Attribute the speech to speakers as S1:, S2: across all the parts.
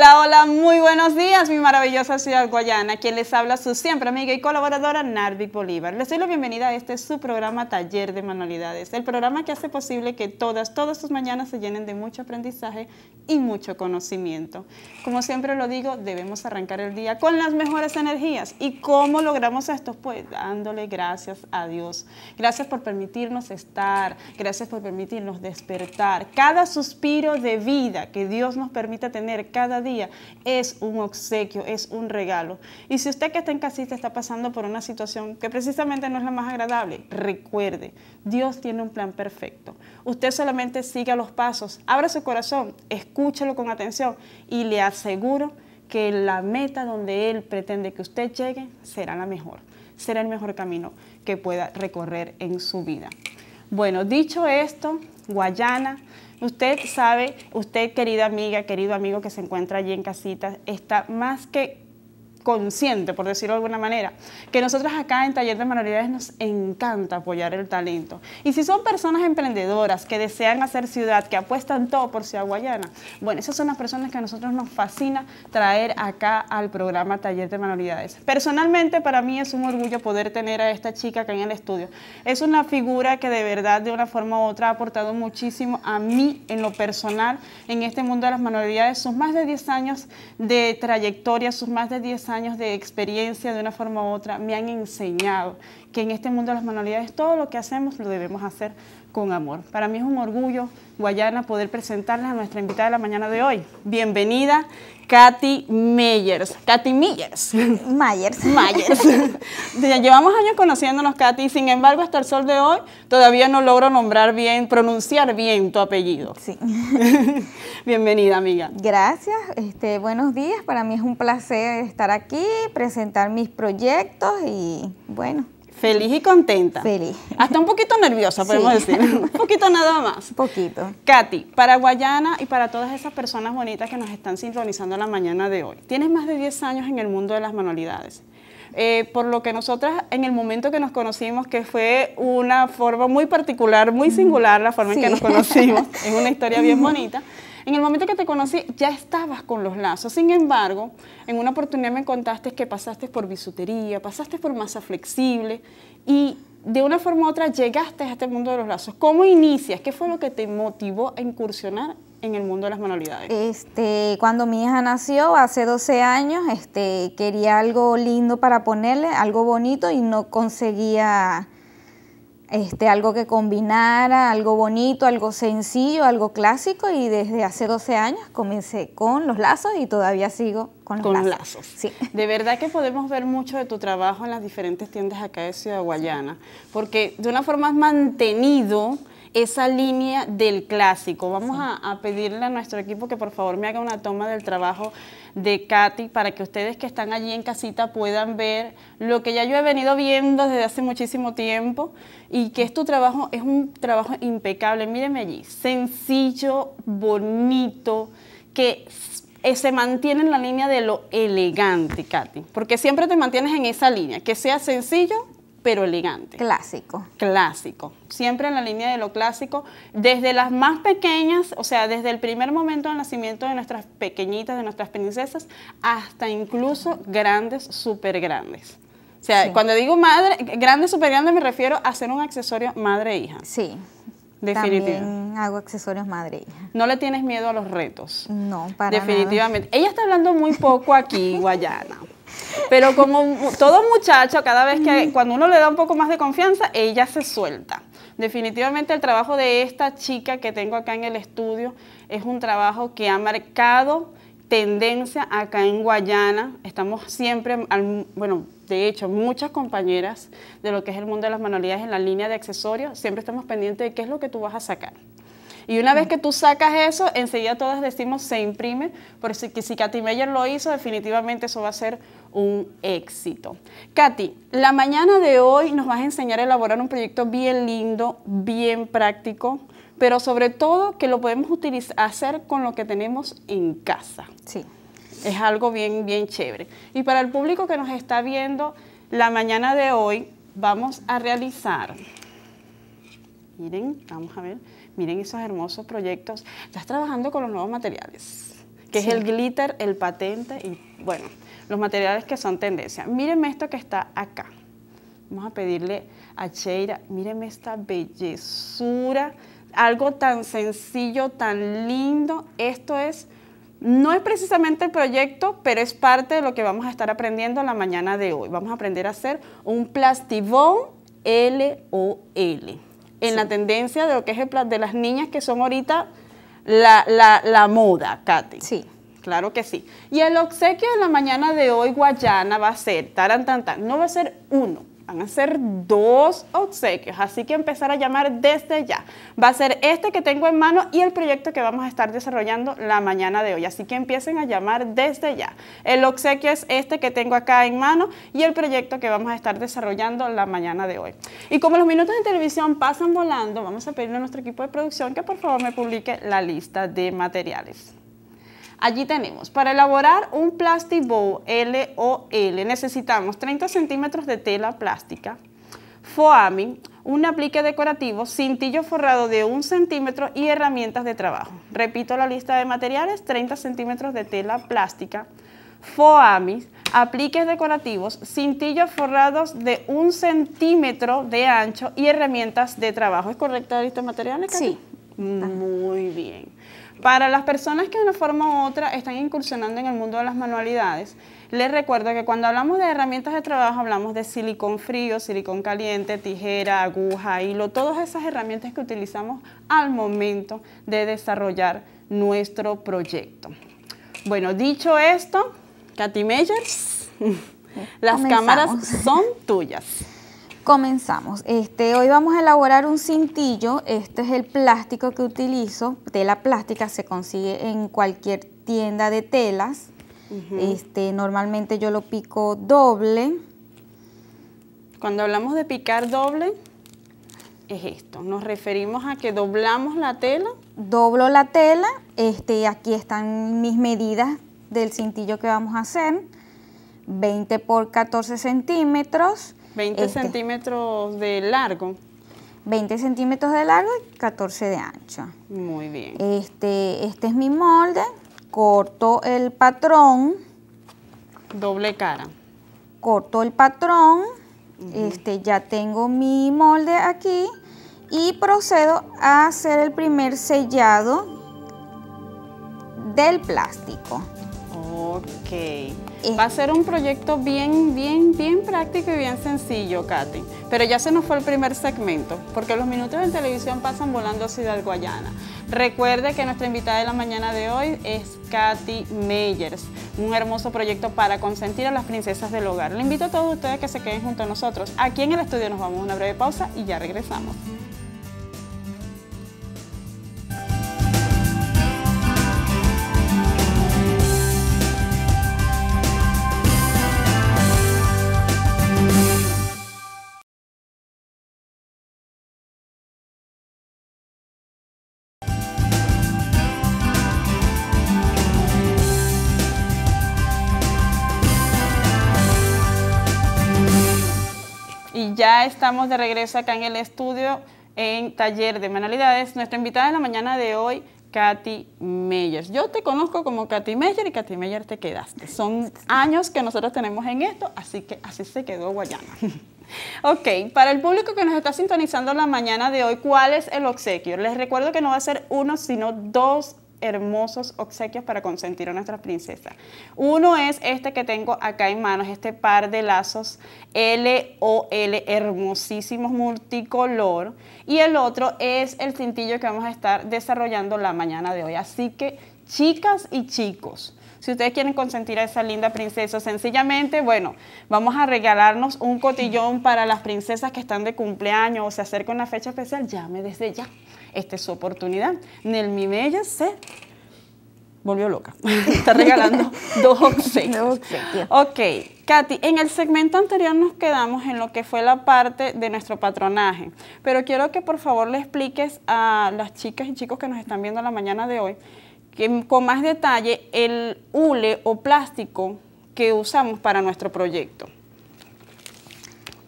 S1: Hola, hola, muy buenos días, mi maravillosa ciudad guayana. Quien les habla su siempre amiga y colaboradora Nardic Bolívar. Les doy la bienvenida a este su programa Taller de Manualidades, el programa que hace posible que todas, todas sus mañanas se llenen de mucho aprendizaje y mucho conocimiento. Como siempre lo digo, debemos arrancar el día con las mejores energías. ¿Y cómo logramos esto? Pues dándole gracias a Dios. Gracias por permitirnos estar, gracias por permitirnos despertar. Cada suspiro de vida que Dios nos permita tener cada día es un obsequio, es un regalo. Y si usted que está en casita está pasando por una situación que precisamente no es la más agradable, recuerde, Dios tiene un plan perfecto. Usted solamente siga los pasos, abra su corazón, escúchelo con atención y le aseguro que la meta donde Él pretende que usted llegue será la mejor, será el mejor camino que pueda recorrer en su vida. Bueno, dicho esto, Guayana, Usted sabe, usted querida amiga, querido amigo que se encuentra allí en casitas está más que consciente, por decirlo de alguna manera, que nosotros acá en Taller de Manualidades nos encanta apoyar el talento. Y si son personas emprendedoras que desean hacer ciudad, que apuestan todo por Ciudad Guayana, bueno, esas son las personas que a nosotros nos fascina traer acá al programa Taller de Manualidades. Personalmente para mí es un orgullo poder tener a esta chica acá en el estudio. Es una figura que de verdad de una forma u otra ha aportado muchísimo a mí en lo personal, en este mundo de las manualidades, sus más de 10 años de trayectoria, sus más de 10 años años de experiencia de una forma u otra me han enseñado que en este mundo de las manualidades todo lo que hacemos lo debemos hacer con amor. Para mí es un orgullo, Guayana, poder presentarles a nuestra invitada de la mañana de hoy. Bienvenida, Katy Meyers. Katy Meyers. Myers. Myers. Llevamos años conociéndonos, Katy, sin embargo, hasta el sol de hoy todavía no logro nombrar bien, pronunciar bien tu apellido. Sí. Bienvenida, amiga.
S2: Gracias. Este, buenos días. Para mí es un placer estar aquí, presentar mis proyectos y bueno.
S1: Feliz y contenta. Feliz. Hasta un poquito nerviosa, podemos decir. Un poquito nada más. Un poquito. Katy, para Guayana y para todas esas personas bonitas que nos están sincronizando la mañana de hoy, tienes más de 10 años en el mundo de las manualidades. Eh, por lo que nosotras en el momento que nos conocimos, que fue una forma muy particular, muy singular la forma en que nos conocimos, es una historia bien bonita. En el momento que te conocí ya estabas con los lazos. Sin embargo, en una oportunidad me contaste que pasaste por bisutería, pasaste por masa flexible y de una forma u otra llegaste a este mundo de los lazos. ¿Cómo inicias? ¿Qué fue lo que te motivó a incursionar en el mundo de las manualidades?
S2: Este, cuando mi hija nació, hace 12 años, este, quería algo lindo para ponerle, algo bonito y no conseguía este, algo que combinara, algo bonito, algo sencillo, algo clásico y desde hace 12 años comencé con los lazos y todavía sigo con los lazos.
S1: De verdad que podemos ver mucho de tu trabajo en las diferentes tiendas acá de Ciudad Guayana, porque de una forma has mantenido esa línea del clásico. Vamos a, a, pedirle a nuestro equipo que por favor me haga una toma del trabajo de Katy para que ustedes que están allí en casita puedan ver lo que ya yo he venido viendo desde hace muchísimo tiempo y que es tu trabajo, es un trabajo impecable. Mírenme allí, sencillo, bonito, que eh, se mantiene en la línea de lo elegante, Katy, porque siempre te mantienes en esa línea, que sea sencillo pero elegante. Clásico. Clásico. Siempre en la línea de lo clásico. Desde las más pequeñas, o sea, desde el primer momento del nacimiento de nuestras pequeñitas, de nuestras princesas, hasta incluso grandes, súper grandes. O sea, cuando digo madre, grande, súper grande, me refiero a hacer un accesorio madre-hija. E sí. Definitivamente.
S2: hago accesorios madre e hija.
S1: No le tienes miedo a los retos. No, para Definitivamente. Ella está hablando muy poco aquí, Guayana, pero como todo muchacho, cada vez que cuando uno le da un poco más de confianza, ella se suelta. Definitivamente el trabajo de esta chica que tengo acá en el estudio es un trabajo que ha marcado tendencia acá en Guayana. Estamos siempre, bueno, de hecho, muchas compañeras de lo que es el mundo de las manualidades en la línea de accesorios, siempre estamos pendientes de qué es lo que tú vas a sacar. Y una vez que tú sacas eso, enseguida todas decimos se imprime, Porque si, si Katy Meyer lo hizo, definitivamente eso va a ser un éxito. Katy, la mañana de hoy nos vas a enseñar a elaborar un proyecto bien lindo, bien práctico, pero sobre todo que lo podemos hacer con lo que tenemos en casa. Sí. Es algo bien, bien chévere. Y para el público que nos está viendo, la mañana de hoy vamos a realizar, miren, vamos a ver, miren esos hermosos proyectos. Estás trabajando con los nuevos materiales, que es el glitter, el patente y bueno los materiales que son tendencia. Mírenme esto que está acá. Vamos a pedirle a Cheira, mírenme esta bellezura, algo tan sencillo, tan lindo. Esto es, no es precisamente el proyecto, pero es parte de lo que vamos a estar aprendiendo la mañana de hoy. Vamos a aprender a hacer un plastibón LOL. En la tendencia de lo que es de las niñas que son ahorita la, la moda, Katy. Sí. Claro que sí. Y el obsequio de la mañana de hoy, Guayana, va a ser, taran, tan, tan, no va a ser uno, van a ser dos obsequios, así que empezar a llamar desde ya. Va a ser este que tengo en mano y el proyecto que vamos a estar desarrollando la mañana de hoy, así que empiecen a llamar desde ya. El obsequio es este que tengo acá en mano y el proyecto que vamos a estar desarrollando la mañana de hoy. Y como los minutos de televisión pasan volando, vamos a pedirle a nuestro equipo de producción que por favor me publique la lista de materiales. Allí tenemos, para elaborar un Plastic Bowl LOL necesitamos 30 centímetros de tela plástica, foami, un aplique decorativo, cintillo forrado de un centímetro y herramientas de trabajo. Repito la lista de materiales, 30 centímetros de tela plástica, foami, apliques decorativos, cintillos forrados de un centímetro de ancho y herramientas de trabajo. ¿Es correcta la lista de materiales? Sí. Muy bien. Para las personas que de una forma u otra están incursionando en el mundo de las manualidades, les recuerdo que cuando hablamos de herramientas de trabajo hablamos de silicón frío, silicón caliente, tijera, aguja, hilo, todas esas herramientas que utilizamos al momento de desarrollar nuestro proyecto. Bueno, dicho esto, Katy Meyers, las cámaras son tuyas.
S2: Comenzamos. Este, hoy vamos a elaborar un cintillo. Este es el plástico que utilizo, tela plástica, se consigue en cualquier tienda de telas. este, normalmente yo lo pico doble.
S1: Cuando hablamos de picar doble, es esto. Nos referimos a que doblamos la
S2: tela. Doblo la tela. Este, aquí están mis medidas del cintillo que vamos a hacer. 20 por 14 centímetros. 20 este.
S1: centímetros de largo.
S2: 20 centímetros de largo y 14 de ancho. Muy bien. Este, este es mi molde. Corto el patrón.
S1: Doble cara.
S2: Corto el patrón. este, ya tengo mi molde aquí. Y procedo a hacer el primer sellado del plástico.
S1: Ok.
S2: Va a ser un proyecto bien, bien, bien práctico y
S1: bien sencillo, Katy. Pero ya se nos fue el primer segmento, porque los minutos en televisión pasan volando a Ciudad Guayana. Recuerde que nuestra invitada de la mañana de hoy es Katy Meyers, un hermoso proyecto para consentir a las princesas del hogar. Le invito a todos ustedes que se queden junto a nosotros. Aquí en el estudio nos vamos a una breve pausa y ya regresamos. estamos de regreso acá en el estudio en Taller de Manualidades. Nuestra invitada de la mañana de hoy, Katy Meyers. Yo te conozco como Katy Meyer y Katy Meyer te quedaste. Son años que nosotros tenemos en esto, así que así se quedó Guayana. ok, para el público que nos está sintonizando la mañana de hoy, ¿cuál es el obsequio? Les recuerdo que no va a ser uno, sino dos hermosos obsequios para consentir a nuestras princesas. Uno es este que tengo acá en manos, este par de lazos LOL, hermosísimos multicolor. Y el otro es el cintillo que vamos a estar desarrollando la mañana de hoy. Así que, chicas y chicos, si ustedes quieren consentir a esa linda princesa, sencillamente, bueno, vamos a regalarnos un cotillón para las princesas que están de cumpleaños o se acerca una fecha especial, llame desde ya. Esta es su oportunidad. Nelmi Bella se volvió loca.
S2: Está regalando
S1: dos obsequios. ok, Katy, en el segmento anterior nos quedamos en lo que fue la parte de nuestro patronaje, pero quiero que por favor le expliques a las chicas y chicos que nos están viendo la mañana de hoy, que con más detalle el hule o plástico que usamos para nuestro proyecto.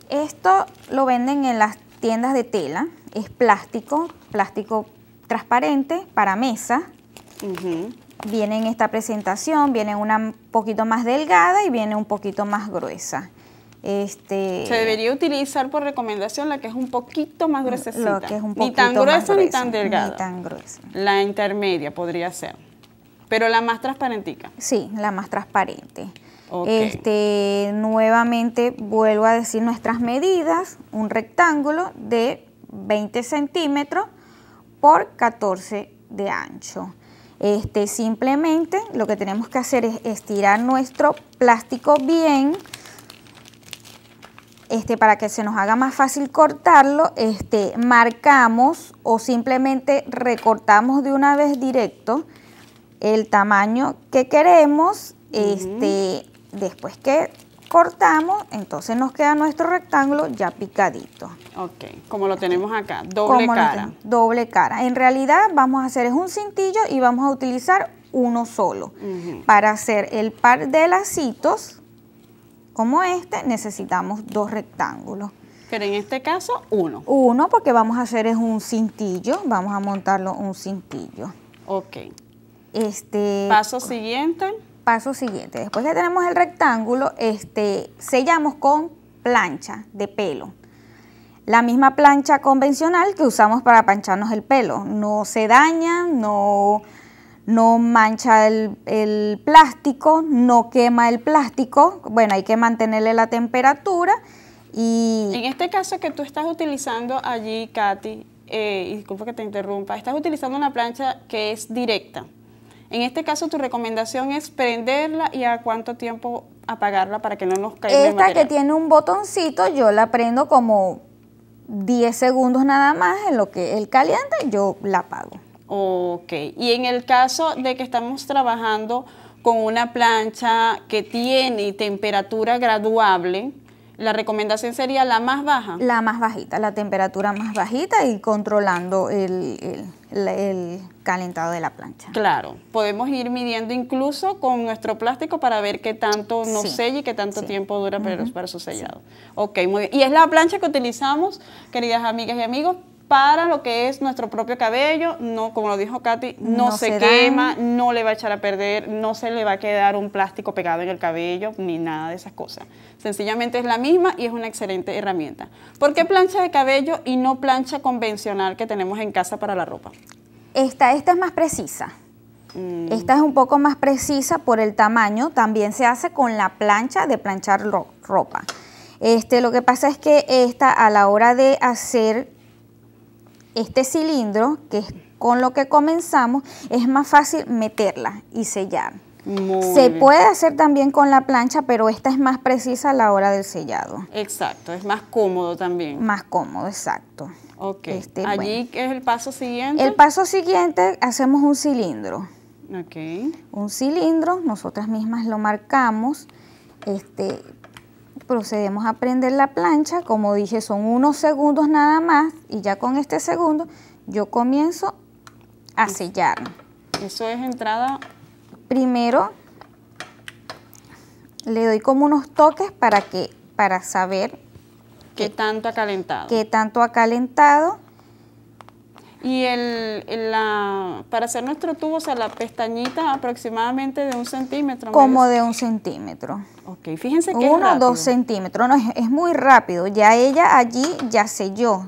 S2: Esto lo venden en las tiendas de tela, es plástico, plástico transparente para mesa. Viene en esta presentación, viene una poquito más delgada y viene un poquito más gruesa. Este, se debería
S1: utilizar por recomendación la que es un poquito más gruesa ni tan gruesa, ni tan delgada. La intermedia podría ser. Pero la más transparentica.
S2: Sí, la más transparente. Este, nuevamente vuelvo a decir nuestras medidas, un rectángulo de 20 centímetros por 14 de ancho. Este, simplemente lo que tenemos que hacer es estirar nuestro plástico bien este, para que se nos haga más fácil cortarlo, este, marcamos o simplemente recortamos de una vez directo el tamaño que queremos. este, después que cortamos, entonces nos queda nuestro rectángulo ya picadito.
S1: Ok, como lo tenemos acá, doble cara.
S2: Doble cara. En realidad vamos a hacer es un cintillo y vamos a utilizar uno solo. Para hacer el par de lacitos, como este, necesitamos dos rectángulos.
S1: Pero en este caso, uno.
S2: Uno, porque vamos a hacer es un cintillo, vamos a montarlo un cintillo. Ok. Este...
S1: Paso siguiente
S2: Paso siguiente, después que tenemos el rectángulo, este, sellamos con plancha de pelo. La misma plancha convencional que usamos para pancharnos el pelo. No se daña, no, no mancha el, plástico, no quema el plástico. Bueno, hay que mantenerle la temperatura. Y
S1: en este caso que tú estás utilizando allí, Katy, eh, disculpa que te interrumpa, estás utilizando una plancha que es directa. En este caso, tu recomendación es prenderla y a cuánto tiempo apagarla para que no nos caiga Esta que tiene
S2: un botoncito, yo la prendo como 10 segundos nada más en lo que el caliente, yo la apago.
S1: Ok, y en el caso de que estamos trabajando con una plancha que tiene temperatura graduable, la recomendación sería la más baja. La
S2: más bajita, la temperatura más bajita y controlando el, calentado de la plancha.
S1: Claro, podemos ir midiendo incluso con nuestro plástico para ver qué tanto nos sella y qué tanto tiempo dura para su sellado. Ok, muy bien. Y es la plancha que utilizamos, queridas amigas y amigos, para lo que es nuestro propio cabello, no, como lo dijo Katy, no, se, quema, no le va a echar a perder, no se le va a quedar un plástico pegado en el cabello, ni nada de esas cosas. Sencillamente es la misma y es una excelente herramienta. ¿Por qué plancha de cabello y no plancha convencional que tenemos en casa para la ropa?
S2: Esta, esta es más precisa. Mm. Esta es un poco más precisa por el tamaño, también se hace con la plancha de planchar ropa. Este, lo que pasa es que esta a la hora de hacer este cilindro, que es con lo que comenzamos, es más fácil meterla y sellar. se puede hacer también con la plancha, pero esta es más precisa a la hora del sellado. Exacto,
S1: es más cómodo también. Más cómodo, exacto. Ok, este, allí que es el paso siguiente. El
S2: paso siguiente hacemos un cilindro. Ok. Un cilindro, nosotras mismas lo marcamos este, procedemos a prender la plancha, como dije son unos segundos nada más y ya con este segundo yo comienzo a sellar.
S1: Eso es entrada.
S2: Primero le doy como unos toques para que para saber qué tanto ha calentado. Qué tanto ha calentado. Y
S1: el, la, para hacer nuestro tubo, o sea, la pestañita aproximadamente de un centímetro. Como de
S2: un centímetro. Ok, fíjense que Uno o dos centímetros, no, es, muy rápido. Ya ella allí ya selló.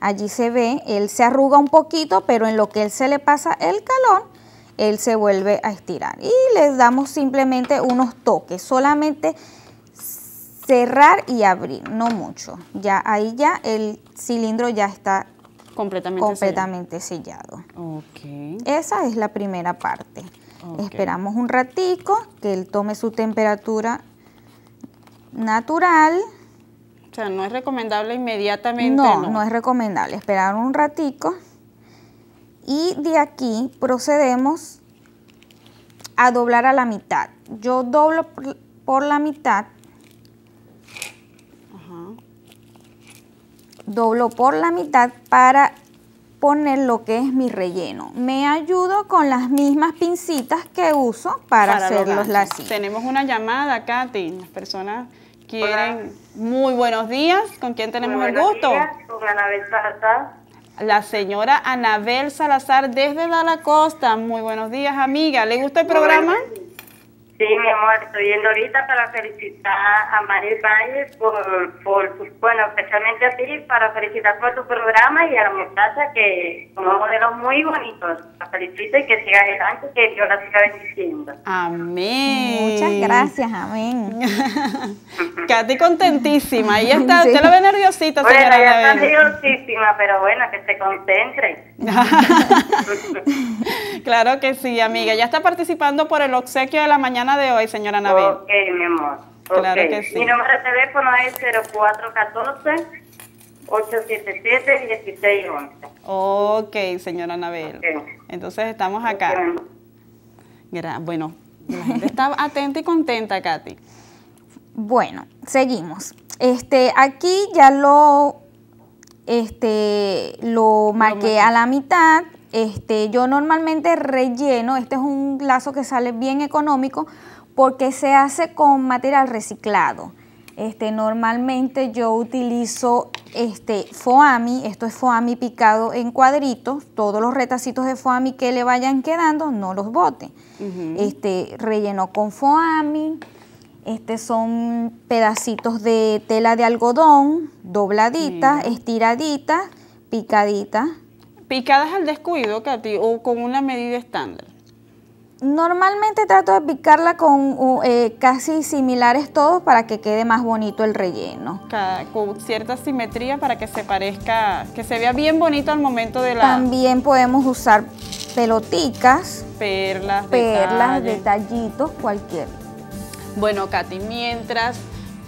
S2: Allí se ve, él se arruga un poquito, pero en lo que él se le pasa el calor, él se vuelve a estirar. Y les damos simplemente unos toques, solamente cerrar y abrir, no mucho. Ya ahí ya el cilindro ya está Completamente, sellado. Esa es la primera parte. Esperamos un ratico que él tome su temperatura natural.
S1: O sea, no es recomendable inmediatamente. No, no, no
S2: es recomendable. Esperar un ratico. Y de aquí procedemos a doblar a la mitad. Yo doblo por la mitad doblo por la mitad para poner lo que es mi relleno. Me ayudo con las mismas pincitas que uso para, hacer los lacitos.
S1: Tenemos una llamada, Katy. Las personas quieren... Muy buenos días. ¿Con quién tenemos el gusto? Días, Anabel Salazar. La señora Anabel Salazar desde La Costa. Muy buenos días, amiga. ¿Le gusta el programa?
S2: Sí, mi amor, estoy yendo ahorita para felicitar a María Valle por,
S1: por bueno, especialmente a ti, para felicitar por tu programa y a la muchacha que son modelos muy bonitos. La felicito y que sigas adelante, que Dios la siga bendiciendo. Amén. Muchas gracias, amén. Katy contentísima, ahí está, sí. usted la ve nerviosita, ya está
S2: nerviosísima, pero bueno, que se concentre.
S1: claro que sí, amiga, ya está participando por el obsequio de la mañana de hoy, señora Anabel. Ok, mi amor. Mi número
S2: de teléfono es 0414-877-1611.
S1: Ok, señora Anabel. Entonces estamos acá. Bueno, la está atenta y contenta, Katy.
S2: Bueno, seguimos. Este, aquí ya lo, este, lo marqué a la mitad este, yo normalmente relleno, este es un lazo que sale bien económico porque se hace con material reciclado. Este, normalmente yo utilizo este foami, esto es foami picado en cuadritos, todos los retacitos de foami que le vayan quedando no los bote. Este relleno con foami, este son pedacitos de tela de algodón, dobladita, estiradita, picadita.
S1: ¿Picadas al descuido, Katy, o con una medida estándar?
S2: Normalmente trato de picarla con eh, casi similares todos para que quede más bonito el relleno.
S1: con cierta simetría para que se parezca, que se vea bien bonito al momento de la... También
S2: podemos usar peloticas. Perlas, Perlas, detallitos, cualquier.
S1: Bueno, Katy, mientras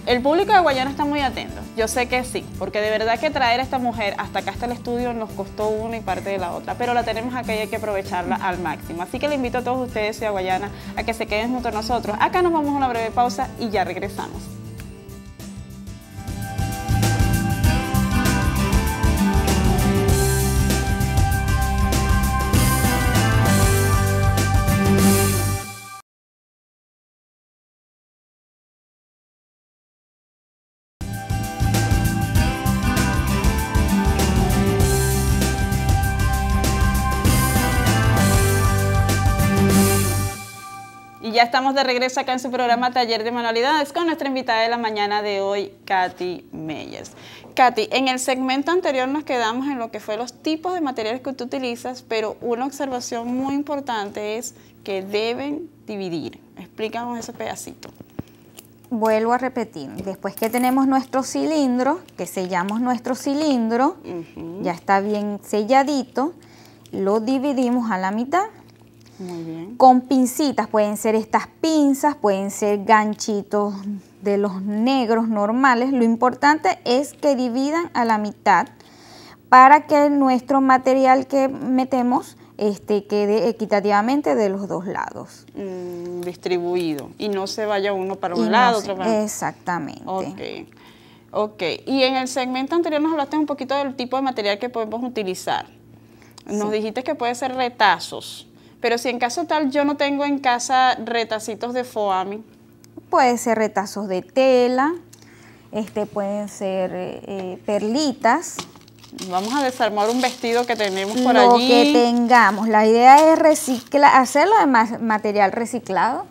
S1: el público de Guayana está muy atento, yo sé que sí, porque de verdad que traer a esta mujer hasta acá, hasta el estudio, nos costó una y parte de la otra, pero la tenemos acá y hay que aprovecharla al máximo. Así que le invito a todos ustedes, Ciudad Guayana, a que se queden junto a nosotros. Acá nos vamos a una breve pausa y ya regresamos. ya estamos de regreso acá en su programa Taller de Manualidades con nuestra invitada de la mañana de hoy, Katy Meyers. Katy, en el segmento anterior nos quedamos en lo que fue los tipos de materiales que tú utilizas, pero una observación muy importante es que deben dividir. Explícanos ese pedacito.
S2: Vuelvo a repetir, después que tenemos nuestro cilindro, que sellamos nuestro cilindro, ya está bien selladito, lo dividimos a la mitad con pincitas, pueden ser estas pinzas, pueden ser ganchitos de los negros normales. Lo importante es que dividan a la mitad para que nuestro material que metemos este, quede equitativamente de los dos lados.
S1: Mm, distribuido y no se vaya uno para un lado, para para otro
S2: Exactamente.
S1: Okay. ok, y en el segmento anterior nos hablaste un poquito del tipo de material que podemos utilizar. Nos dijiste que puede ser retazos. Pero si en caso tal yo no tengo en casa retacitos de foami.
S2: Puede ser retazos de tela, este, pueden ser eh, eh, perlitas.
S1: Vamos a desarmar un vestido que tenemos por allí. Lo que
S2: tengamos. La idea es hacerlo de material reciclado.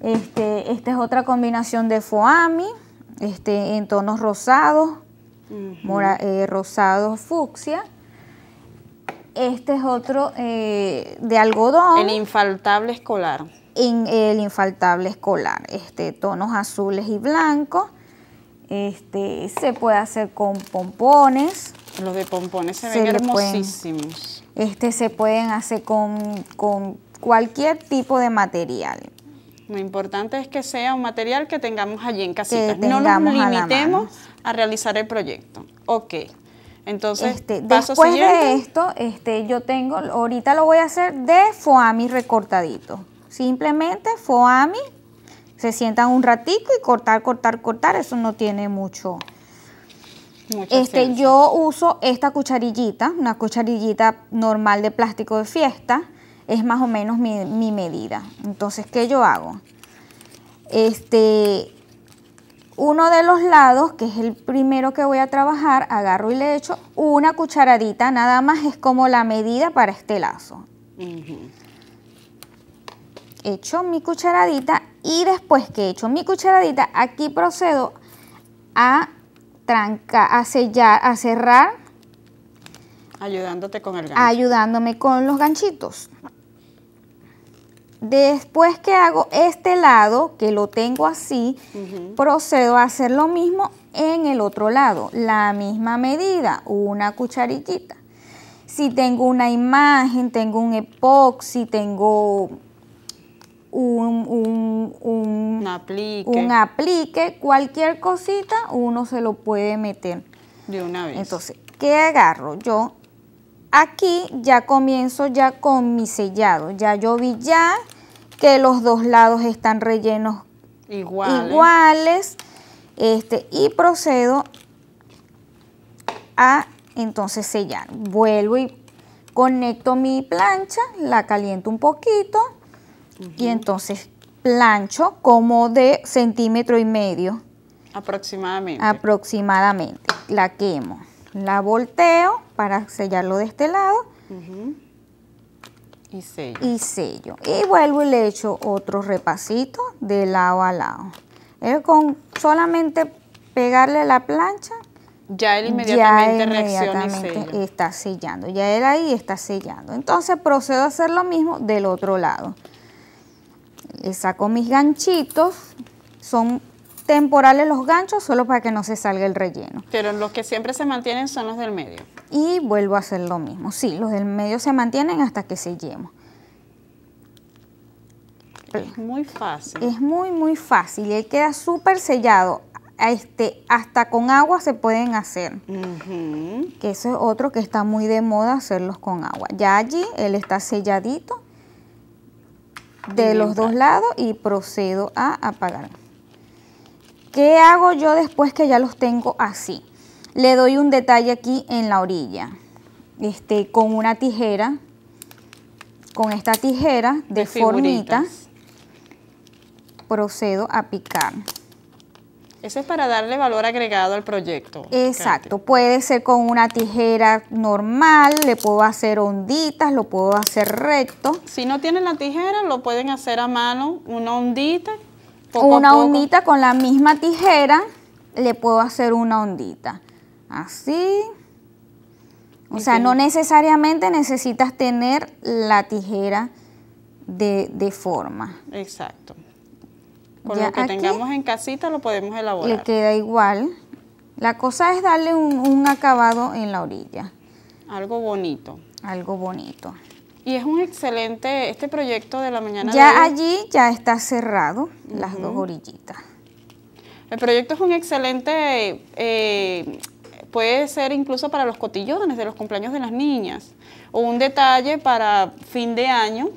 S2: Este, esta es otra combinación de foami, este, en tonos rosados, eh, rosados fucsia. Este es otro eh, de algodón. El infaltable escolar. En el infaltable escolar, este, tonos azules y blancos. Este, se puede hacer con pompones.
S1: Los de pompones se, ven hermosísimos.
S2: este se pueden hacer con, cualquier tipo de material.
S1: Lo importante es que sea un material que tengamos allí en casita. No nos limitemos a realizar el proyecto. Ok. Entonces, este, después de
S2: esto, este, yo tengo, ahorita lo voy a hacer de foami recortadito. Simplemente foami, se sientan un ratico y cortar, cortar, cortar, eso no tiene mucho. Mucho este, yo uso esta cucharillita, una cucharillita normal de plástico de fiesta, es más o menos mi, mi medida. Entonces, ¿qué yo hago? Este, uno de los lados, que es el primero que voy a trabajar, agarro y le echo una cucharadita, nada más es como la medida para este lazo. Hecho mi cucharadita y después que echo mi cucharadita, aquí procedo a trancar, a sellar, a cerrar.
S1: Ayudándote con el gancho.
S2: Ayudándome con los ganchitos. Después que hago este lado, que lo tengo así, procedo a hacer lo mismo en el otro lado. La misma medida, una cucharillita. Si tengo una imagen, tengo un epoxi, tengo un, aplique. cualquier cosita, uno se lo puede meter. De una vez. Entonces, ¿qué agarro? Yo aquí ya comienzo ya con mi sellado. Ya yo vi ya que los dos lados están rellenos iguales. Este, y procedo a entonces sellar. Vuelvo y conecto mi plancha, la caliento un poquito y entonces plancho como de centímetro y medio.
S1: Aproximadamente.
S2: Aproximadamente. La quemo. La volteo para sellarlo de este lado. Y sello. Y vuelvo y le echo otro repasito de lado a lado. Con solamente pegarle la plancha,
S1: ya él inmediatamente, reacciona y
S2: está sellando. Ya él ahí está sellando. Entonces procedo a hacer lo mismo del otro lado. Le saco mis ganchitos. Son temporales los ganchos solo para que no se salga el relleno.
S1: Pero los que siempre se mantienen son los del medio
S2: y vuelvo a hacer lo mismo. Sí, los del medio se mantienen hasta que sellemos. Es
S1: muy fácil.
S2: Es muy, muy fácil. y queda súper sellado. Este, hasta con agua se pueden hacer. Que eso es otro que está muy de moda hacerlos con agua. Ya allí él está selladito de los dos lados y procedo a apagar. ¿Qué hago yo después que ya los tengo así? le doy un detalle aquí en la orilla este, con una tijera, con esta tijera de, formita, procedo a picar.
S1: Eso es para darle valor agregado al proyecto.
S2: Exacto, puede ser con una tijera normal, le puedo hacer onditas, lo puedo hacer recto.
S1: Si no tienen la tijera, lo pueden hacer a mano, una ondita.
S2: Poco una ondita con la misma tijera, le puedo hacer una ondita. Así. O sea, no necesariamente necesitas tener la tijera de, forma.
S1: Exacto.
S2: Con lo que tengamos
S1: en casita lo podemos elaborar. Le queda
S2: igual. La cosa es darle un, acabado en la orilla.
S1: Algo bonito.
S2: Algo bonito.
S1: Y es un excelente, este proyecto de la mañana. Ya allí
S2: ya está cerrado, las dos orillitas.
S1: El proyecto es un excelente eh, puede ser incluso para los cotillones de los cumpleaños de las niñas, o un detalle para fin de año.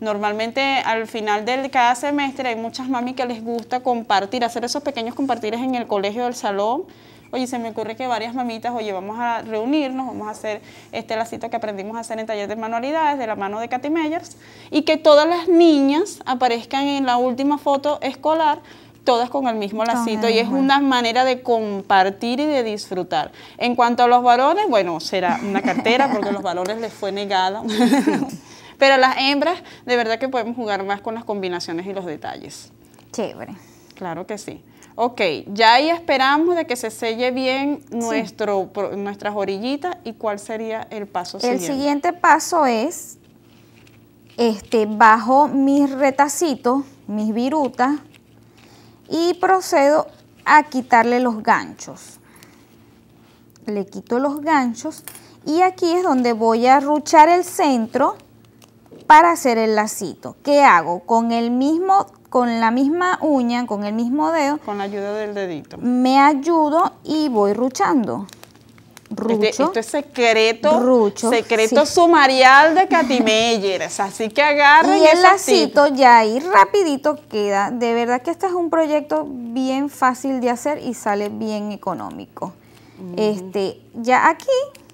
S1: Normalmente al final de cada semestre hay muchas mami que les gusta compartir, hacer esos pequeños compartires en el colegio el salón. Oye, se me ocurre que varias mamitas, oye, vamos a reunirnos, vamos a hacer este lacito que aprendimos a hacer en taller de manualidades de la mano de Katy Meyers y que todas las niñas aparezcan en la última foto escolar todas con el mismo lacito y es una manera de compartir y de disfrutar. En cuanto a los varones, bueno, será una cartera porque los varones les fue negada. Pero las hembras, de verdad que podemos jugar más con las combinaciones y los detalles. Chévere. Claro que sí. Ok, ya ahí esperamos de que se selle bien nuestro, nuestras orillitas y cuál sería el paso siguiente. El siguiente
S2: paso es, este, bajo mis retacitos, mis virutas, y procedo a quitarle los ganchos. Le quito los ganchos y aquí es donde voy a ruchar el centro para hacer el lacito. ¿Qué hago? Con el mismo con la misma uña, con el mismo dedo. Con la ayuda del dedito. Me ayudo y voy ruchando.
S1: Este, esto es secreto, secreto sumarial de Katy Meyers, así que agarren y el lacito
S2: ya ahí rapidito queda. De verdad que este es un proyecto bien fácil de hacer y sale bien económico. Mm. Este, ya aquí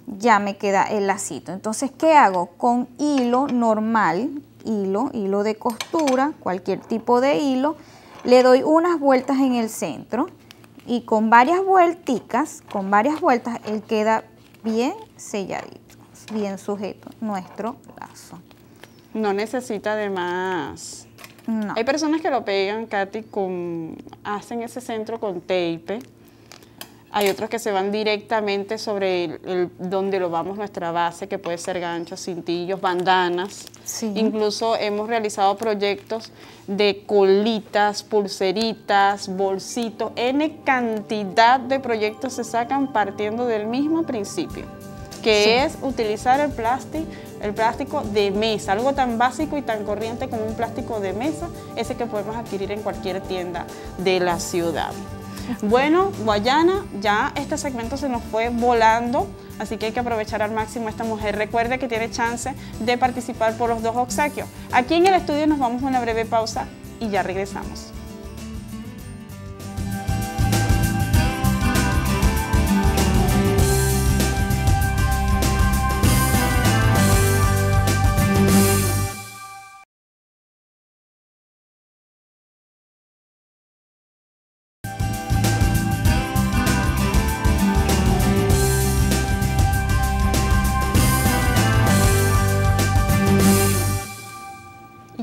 S2: ya me queda el lacito. Entonces, ¿qué hago? Con hilo normal, hilo, hilo de costura, cualquier tipo de hilo, le doy unas vueltas en el centro y con varias vueltas, con varias vueltas, él queda bien selladito, bien sujeto nuestro lazo.
S1: No necesita de más. No. Hay personas que lo pegan, Katy, con, hacen ese centro con tape hay otros que se van directamente sobre donde lo vamos nuestra base, que puede ser ganchos, cintillos, bandanas. Incluso hemos realizado proyectos de colitas, pulseritas, bolsitos. N cantidad de proyectos se sacan partiendo del mismo principio, que es utilizar el plástico, el plástico de mesa, algo tan básico y tan corriente como un plástico de mesa, ese que podemos adquirir en cualquier tienda de la ciudad. Bueno, Guayana, ya este segmento se nos fue volando, así que hay que aprovechar al máximo a esta mujer. Recuerde que tiene chance de participar por los dos obsequios. Aquí en el estudio nos vamos a una breve pausa y ya regresamos.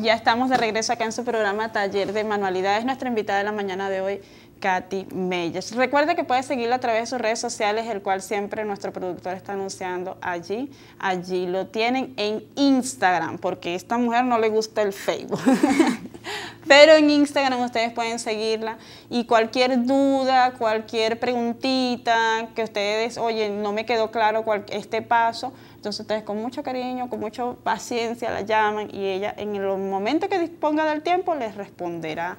S1: ya estamos de regreso acá en su programa Taller de Manualidades. Nuestra invitada de la mañana de hoy Katy Meyers. Recuerda que puedes seguirla a través de sus redes sociales, el cual siempre nuestro productor está anunciando allí. Allí lo tienen en Instagram, porque esta mujer no le gusta el Facebook. Pero en Instagram ustedes pueden seguirla y cualquier duda, cualquier preguntita que ustedes, oye, no me quedó claro este paso, entonces ustedes con mucho cariño, con mucha paciencia la llaman y ella en el momento que disponga del tiempo les responderá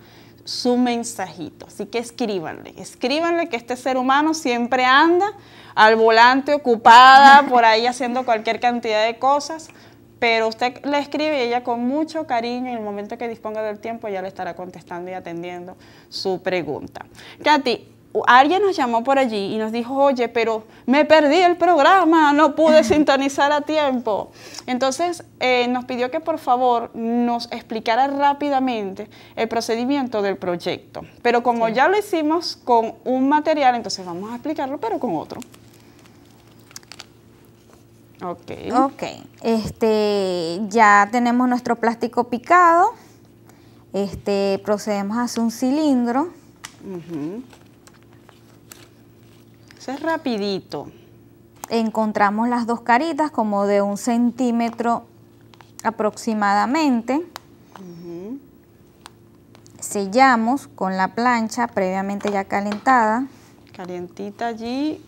S1: su mensajito. Así que escríbanle, escríbanle que este ser humano siempre anda al volante, ocupada, por ahí haciendo cualquier cantidad de cosas, pero usted le escribe y ella con mucho cariño, en el momento que disponga del tiempo, ya le estará contestando y atendiendo su pregunta. Katy, alguien nos llamó por allí y nos dijo, oye, pero me perdí el programa, no pude sintonizar a tiempo. Entonces eh, nos pidió que por favor nos explicara rápidamente el procedimiento del proyecto. Pero como ya lo hicimos con un material, entonces vamos a explicarlo, pero con
S2: otro. Ok. Ok. Este, ya tenemos nuestro plástico picado. Este, procedemos a hacer un cilindro
S1: rapidito.
S2: Encontramos las dos caritas como de un centímetro aproximadamente. Sellamos con la plancha previamente ya calentada.
S1: Calientita allí.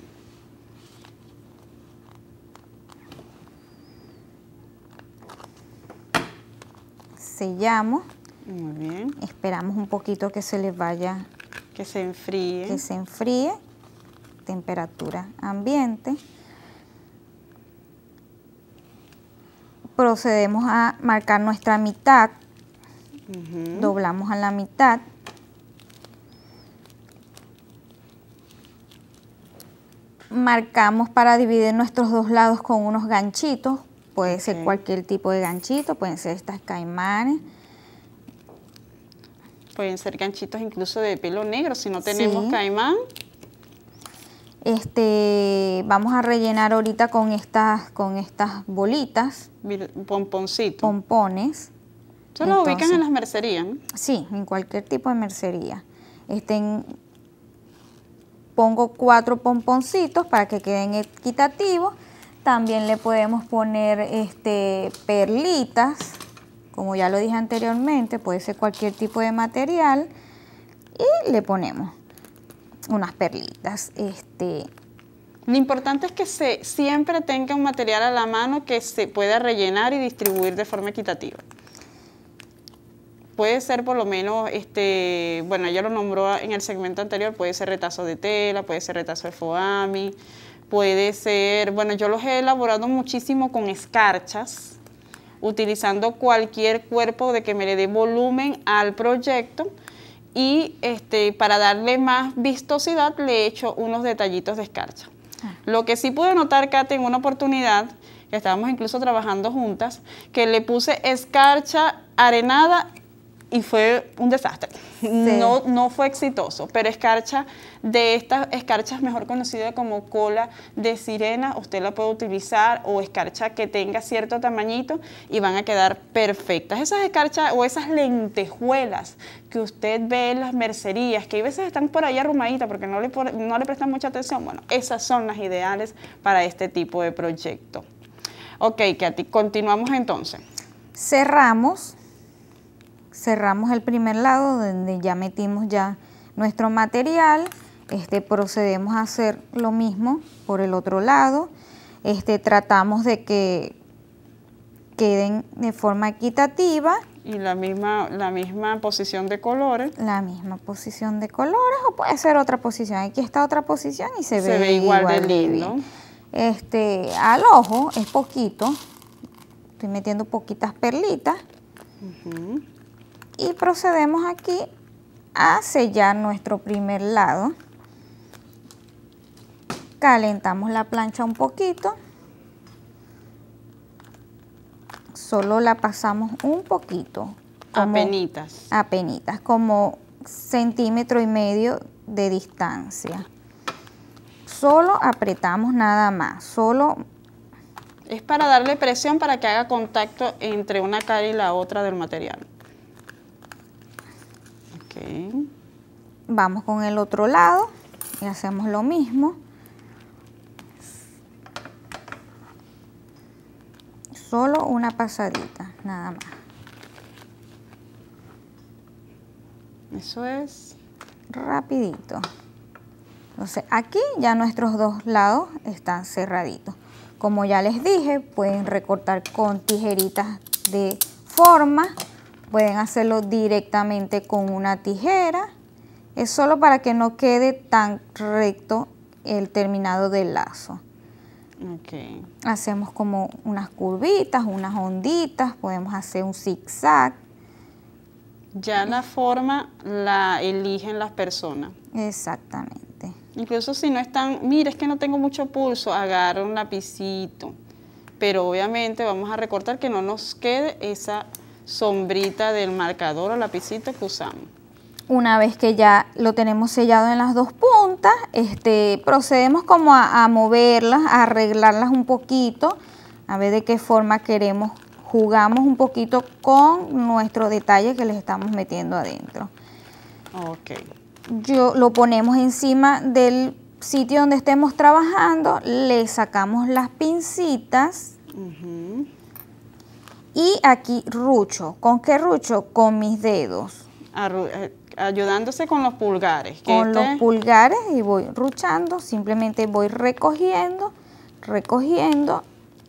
S2: Sellamos. Muy bien. Esperamos un poquito que se les vaya...
S1: Que se enfríe. Que se
S2: enfríe temperatura ambiente. Procedemos a marcar nuestra mitad, doblamos a la mitad. Marcamos para dividir nuestros dos lados con unos ganchitos, puede ser cualquier tipo de ganchito, pueden ser estas caimanes,
S1: pueden ser ganchitos incluso de pelo negro. Si no tenemos caimán,
S2: este, vamos a rellenar ahorita con estas, con estas bolitas. Pomponcitos. Pompones. Eso lo ubican en las mercerías. Sí, en cualquier tipo de mercería. Estén, pongo cuatro pomponcitos para que queden equitativos. También le podemos poner este, perlitas, como ya lo dije anteriormente, puede ser cualquier tipo de material. Y le ponemos unas perlitas. Este,
S1: lo importante es que se, siempre tenga un material a la mano que se pueda rellenar y distribuir de forma equitativa. Puede ser por lo menos, este, bueno, ya lo nombró en el segmento anterior, puede ser retazo de tela, puede ser retazo de foami, puede ser, bueno, yo los he elaborado muchísimo con escarchas, utilizando cualquier cuerpo de que me le dé volumen al proyecto y este, para darle más vistosidad le he hecho unos detallitos de escarcha. Ah. Lo que sí pude notar, Kate, en una oportunidad, que estábamos incluso trabajando juntas, que le puse escarcha arenada y fue un desastre. No, no fue exitoso, pero escarcha de estas escarchas mejor conocida como cola de sirena, usted la puede utilizar o escarcha que tenga cierto tamañito y van a quedar perfectas. Esas escarchas o esas lentejuelas que usted ve en las mercerías, que a veces están por ahí arrumaditas porque no le, no le prestan mucha atención, bueno, esas son las ideales para este tipo de proyecto. Ok, Katy, continuamos entonces.
S2: Cerramos cerramos el primer lado donde ya metimos ya nuestro material este, procedemos a hacer lo mismo por el otro lado este, tratamos de que queden de forma equitativa
S1: y la misma, la misma posición de colores.
S2: La misma posición de colores o puede ser otra posición. Aquí está otra posición y se, ve, igual, de lindo. Este, al ojo es poquito. Estoy metiendo poquitas perlitas y procedemos aquí a sellar nuestro primer lado calentamos la plancha un poquito solo la pasamos un poquito apenitas apenitas como centímetro y medio de distancia solo apretamos nada más solo
S1: es para darle presión para que haga contacto entre una cara y la otra del material
S2: Vamos con el otro lado y hacemos lo mismo. Solo una pasadita, nada más. Eso es. Rapidito. Entonces aquí ya nuestros dos lados están cerraditos. Como ya les dije, pueden recortar con tijeritas de forma, pueden hacerlo directamente con una tijera es solo para que no quede tan recto el terminado del lazo. Okay. Hacemos como unas curvitas, unas onditas, podemos hacer un zigzag. Ya la
S1: forma la eligen las personas.
S2: Exactamente.
S1: Incluso si no están, mira, es que no tengo mucho pulso, agarro un lapicito. Pero obviamente vamos a recortar que no nos quede esa sombrita del marcador o lapicito que usamos.
S2: Una vez que ya lo tenemos sellado en las dos puntas, este, procedemos como a, moverlas, a arreglarlas un poquito, a ver de qué forma queremos, jugamos un poquito con nuestro detalle que les estamos metiendo adentro. Ok. Yo, lo ponemos encima del sitio donde estemos trabajando, le sacamos las pincitas y aquí rucho. ¿Con qué rucho? Con mis dedos. Eh,
S1: ayudándose con los pulgares. con los este
S2: pulgares y voy ruchando, simplemente voy recogiendo, recogiendo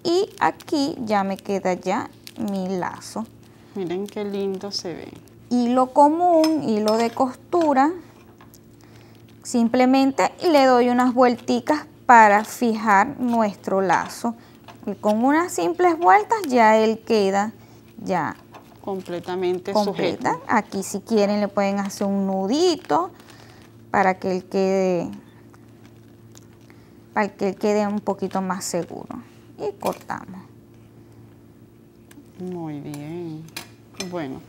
S2: y aquí ya me queda ya mi lazo.
S1: Miren qué lindo se ve.
S2: Hilo común, hilo de costura, simplemente le doy unas vuelticas para fijar nuestro lazo. Y con unas simples vueltas ya él queda ya completamente sujeto Sujeta. Aquí si quieren le pueden hacer un nudito para que él quede para que quede un poquito más seguro. Y cortamos.
S1: Muy bien. Bueno.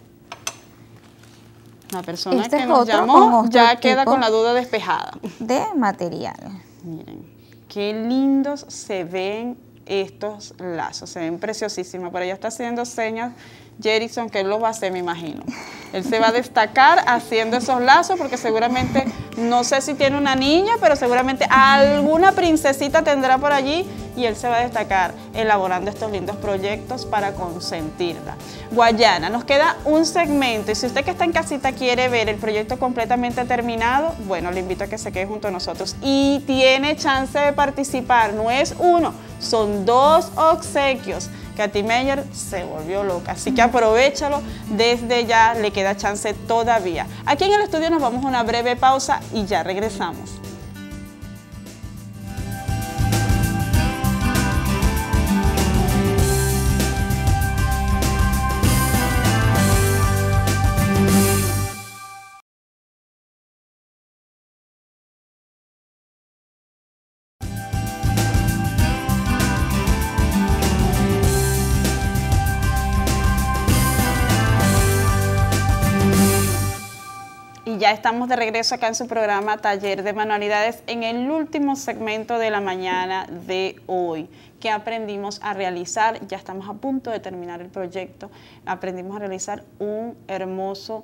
S1: La persona este que nos llamó ya queda con la duda despejada.
S2: De material. Miren,
S1: qué lindos se ven estos lazos. Se ven preciosísimos. Por ella está haciendo señas Jerison que él lo va a hacer, me imagino. Él se va a destacar haciendo esos lazos porque seguramente, no sé si tiene una niña, pero seguramente alguna princesita tendrá por allí y él se va a destacar elaborando estos lindos proyectos para consentirla. Guayana, nos queda un segmento y si usted que está en casita quiere ver el proyecto completamente terminado, bueno, le invito a que se quede junto a nosotros y tiene chance de participar, no es uno, son dos obsequios Katy Meyer se volvió loca. Así que aprovechalo, desde ya le queda chance todavía. Aquí en el estudio nos vamos a una breve pausa y ya regresamos. ya estamos de regreso acá en su programa Taller de Manualidades en el último segmento de la mañana de hoy que aprendimos a realizar, ya estamos a punto de terminar el proyecto, aprendimos a realizar un hermoso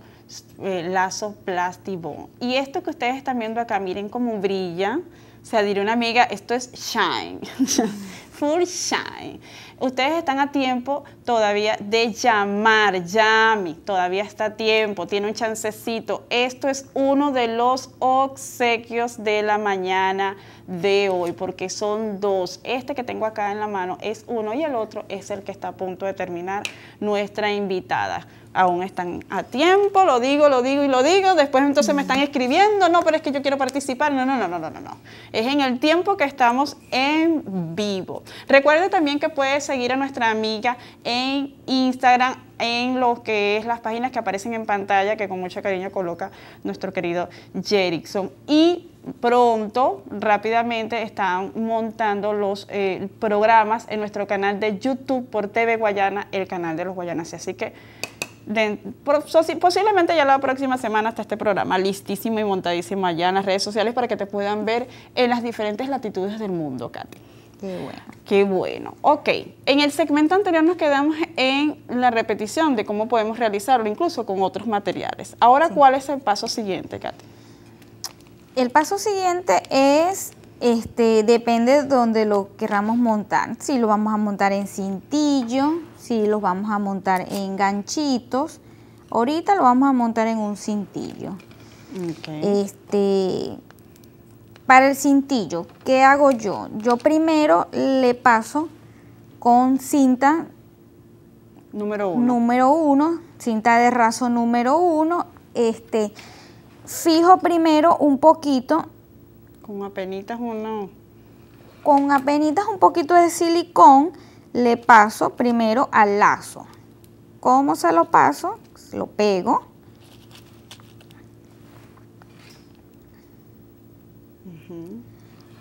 S1: eh, lazo plástico. Y esto que ustedes están viendo acá, miren cómo brilla, o sea, una amiga, esto es shine. full shine. Ustedes están a tiempo todavía de llamar, llame, todavía está a tiempo, tiene un chancecito. Esto es uno de los obsequios de la mañana de hoy, porque son dos. Este que tengo acá en la mano es uno y el otro es el que está a punto de terminar nuestra invitada aún están a tiempo, lo digo, lo digo y lo digo, después entonces me están escribiendo, no, pero es que yo quiero participar, no, no, no, no, no, no, Es en el tiempo que estamos en vivo. Recuerde también que puedes seguir a nuestra amiga en Instagram, en lo que es las páginas que aparecen en pantalla, que con mucha cariño coloca nuestro querido Jerickson. Y pronto, rápidamente, están montando los eh, programas en nuestro canal de YouTube por TV Guayana, el canal de los Guayanas. Así que posiblemente ya la próxima semana hasta este programa listísimo y montadísimo allá en las redes sociales para que te puedan ver en las diferentes latitudes del mundo, Katy. Qué bueno. Qué bueno. Ok, en el segmento anterior nos quedamos en la repetición de cómo podemos realizarlo, incluso con otros materiales. Ahora, ¿cuál es el paso siguiente, Katy?
S2: El paso siguiente es, este, depende de donde lo querramos montar. Si lo vamos a montar en cintillo, si los vamos a montar en ganchitos. Ahorita lo vamos a montar en un cintillo. Este, para el cintillo, ¿qué hago yo? Yo primero le paso con cinta número uno, número uno cinta de raso número uno, este, fijo primero un poquito.
S1: Con apenitas uno.
S2: Con apenitas un poquito de silicón le paso primero al lazo. ¿Cómo se lo paso? Lo pego.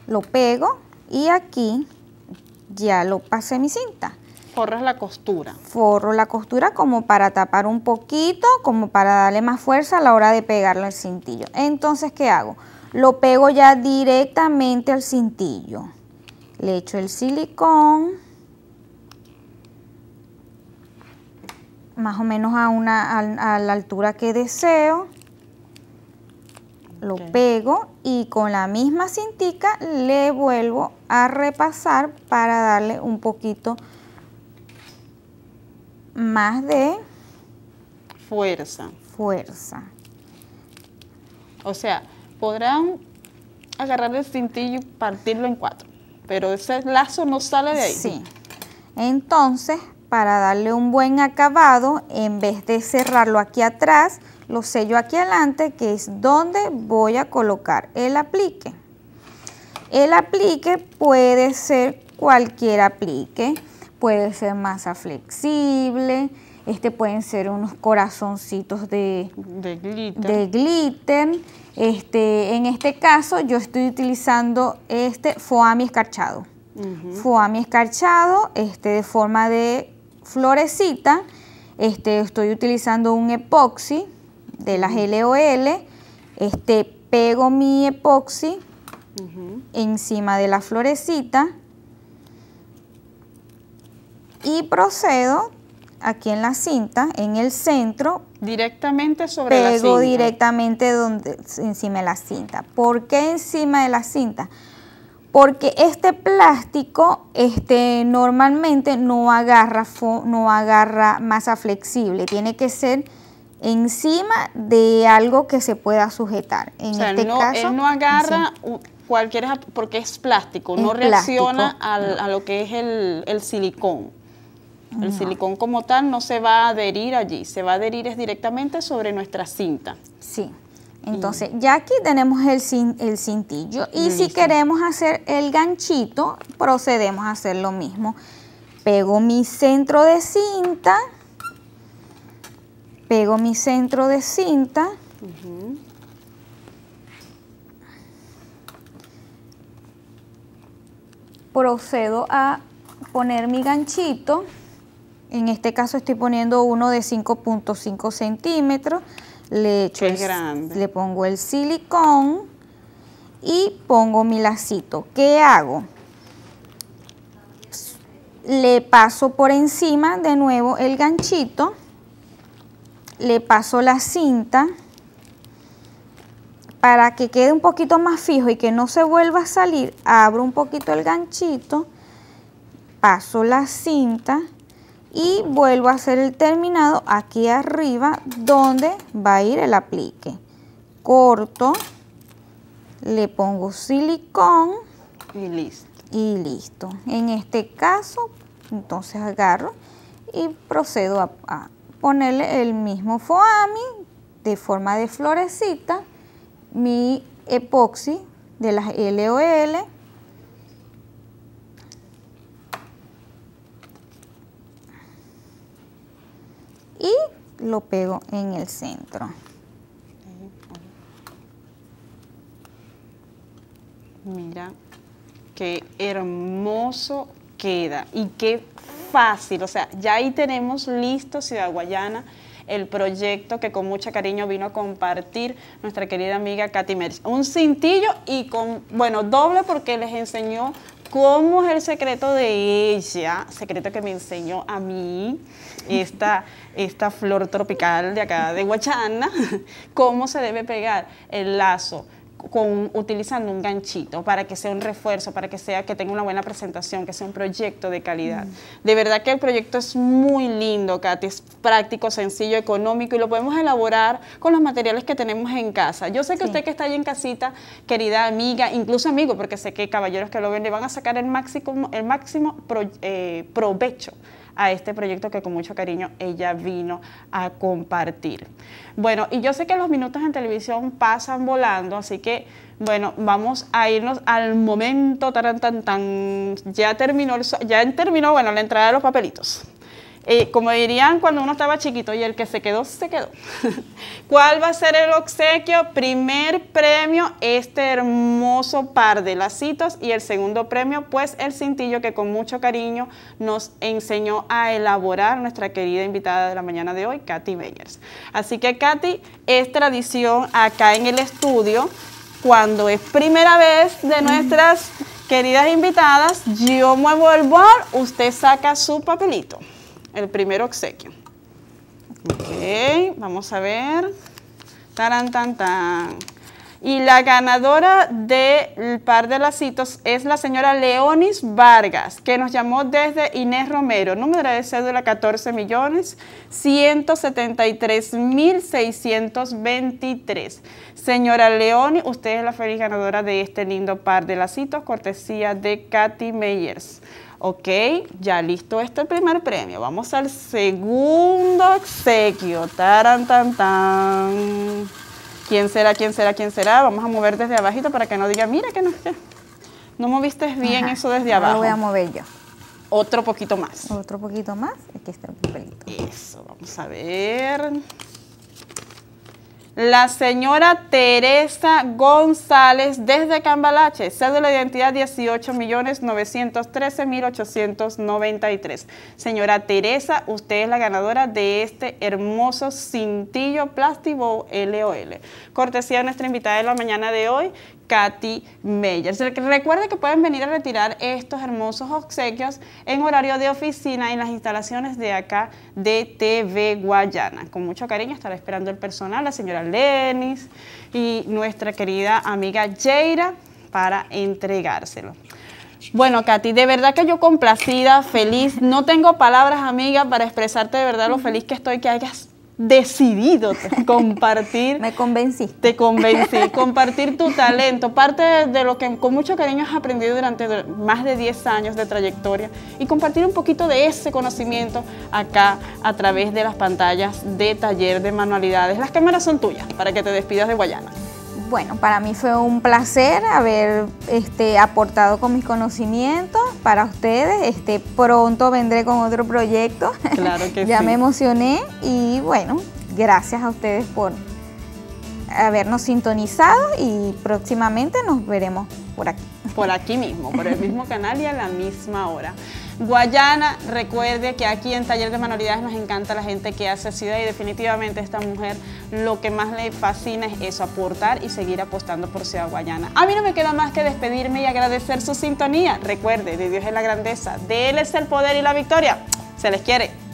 S2: Lo pego y aquí ya lo pasé mi cinta.
S1: Forras la costura.
S2: Forro la costura como para tapar un poquito, como para darle más fuerza a la hora de pegarlo al cintillo. Entonces, ¿qué hago? Lo pego ya directamente al cintillo. Le echo el silicón más o menos a, una, la altura que deseo. Lo pego y con la misma cintica le vuelvo a repasar para darle un poquito más de fuerza. Fuerza.
S1: O sea, podrán agarrar el cintillo y partirlo en cuatro, pero ese lazo no sale de ahí. Sí.
S2: Entonces, para darle un buen acabado, en vez de cerrarlo aquí atrás, lo sello aquí adelante, que es donde voy a colocar el aplique. El aplique puede ser cualquier aplique, puede ser masa flexible, este pueden ser unos corazoncitos de, de, glitter. Este, en este caso yo estoy utilizando este foami escarchado. escarchado, este de forma de florecita. Este, estoy utilizando un epoxi de las LOL. Este, pego mi epoxi encima de la florecita y procedo aquí en la cinta, en el centro.
S1: Directamente sobre pego la cinta. Pego
S2: directamente donde, encima de la cinta. ¿Por qué encima de la cinta? porque este plástico este, normalmente no agarra, no agarra masa flexible, tiene que ser encima de algo que se pueda sujetar. En o sea, este no, él no agarra
S1: cualquiera, porque es plástico, no reacciona a lo que es el, silicón. El silicón como tal no se va a adherir allí, se va a adherir es directamente sobre nuestra cinta. Sí.
S2: Entonces, ya aquí tenemos el, cintillo. Y si queremos hacer el ganchito, procedemos a hacer lo mismo. Pego mi centro de cinta. Pego mi centro de cinta. Procedo a poner mi ganchito. En este caso estoy poniendo uno de 5.5 centímetros le, le pongo el silicón y pongo mi lacito. ¿Qué hago? Le paso por encima de nuevo el ganchito, le paso la cinta para que quede un poquito más fijo y que no se vuelva a salir, abro un poquito el ganchito, paso la cinta y vuelvo a hacer el terminado aquí arriba donde va a ir el aplique. Corto, le pongo silicón y listo. Y listo. En este caso, entonces agarro y procedo a, ponerle el mismo foami de forma de florecita, mi epoxi de las LOL y lo pego en el centro.
S1: Mira, qué hermoso queda y qué fácil. O sea, ya ahí tenemos listo Ciudad Guayana, el proyecto que con mucha cariño vino a compartir nuestra querida amiga Katy Meris. Un cintillo y con, bueno, doble porque les enseñó cómo es el secreto de ella, secreto que me enseñó a mí, esta, esta flor tropical de acá de Huachana, cómo se debe pegar el lazo con, utilizando un ganchito para que sea un refuerzo, para que sea que tenga una buena presentación, que sea un proyecto de calidad. Mm. De verdad que el proyecto es muy lindo, Katy, es práctico, sencillo, económico y lo podemos elaborar con los materiales que tenemos en casa. Yo sé que usted que está ahí en casita, querida amiga, incluso amigo, porque sé que caballeros que lo ven le van a sacar el máximo, el máximo eh, provecho a este proyecto que con mucho cariño ella vino a compartir. Bueno, y yo sé que los minutos en televisión pasan volando, así que bueno, vamos a irnos al momento tan Ya terminó, ya terminó, bueno, la entrada de los papelitos. Eh, como dirían cuando uno estaba chiquito, y el que se quedó, se quedó. ¿Cuál va a ser el obsequio? Primer premio, este hermoso par de lacitos y el segundo premio, pues el cintillo que con mucho cariño nos enseñó a elaborar nuestra querida invitada de la mañana de hoy, Katy Beyers. Así que Katy, es tradición acá en el estudio, cuando es primera vez de nuestras queridas invitadas, yo muevo el bol, usted saca su papelito el primer obsequio. Ok, vamos a ver. Taran, tan, tan. Y la ganadora del par de lacitos es la señora Leonis Vargas, que nos llamó desde Inés Romero, número de cédula 14.173.623. mil Señora Leonis, usted es la feliz ganadora de este lindo par de lacitos, cortesía de Katy Meyers. Ok, ya listo este primer premio. Vamos al segundo obsequio. Taran, tan, tan. ¿Quién será? ¿Quién será? ¿Quién será? Vamos a mover desde abajito para que no diga, mira que no, que
S2: no moviste bien eso desde abajo. Lo voy a mover yo. Otro poquito más. Otro poquito más. Aquí está el papelito.
S1: Eso, vamos a ver la señora Teresa González desde Cambalache, cédula de identidad 18.913.893. Señora Teresa, usted es la ganadora de este hermoso cintillo plástico LOL. Cortesía de nuestra invitada de la mañana de hoy, Katy Meyer. Recuerde que pueden venir a retirar estos hermosos obsequios en horario de oficina en las instalaciones de acá de TV Guayana. Con mucho cariño estará esperando el personal, la señora Lenis y nuestra querida amiga Jaira para entregárselo. Bueno, Katy, de verdad que yo complacida, feliz, no tengo palabras, amiga, para expresarte de verdad lo feliz que estoy que hayas decidido compartir. Me convencí. Te convencí. compartir tu talento, parte de, lo que con mucho cariño has aprendido durante más de 10 años de trayectoria y compartir un poquito de ese conocimiento acá a través de las pantallas de taller de manualidades. Las cámaras son tuyas para que te despidas de Guayana.
S2: Bueno, para mí fue un placer haber este, aportado con mis conocimientos para ustedes. Este, pronto vendré con otro proyecto. Claro que ya me emocioné y bueno, gracias a ustedes por habernos sintonizado y próximamente nos veremos por aquí.
S1: Por aquí mismo, por el mismo canal y a la misma hora. Guayana, recuerde que aquí en Taller de Manualidades nos encanta la gente que hace ciudad y definitivamente esta mujer lo que más le fascina es eso, aportar y seguir apostando por Ciudad Guayana. A mí no me queda más que despedirme y agradecer su sintonía. Recuerde, de Dios es la grandeza, de Él es el poder y la victoria. Se les quiere.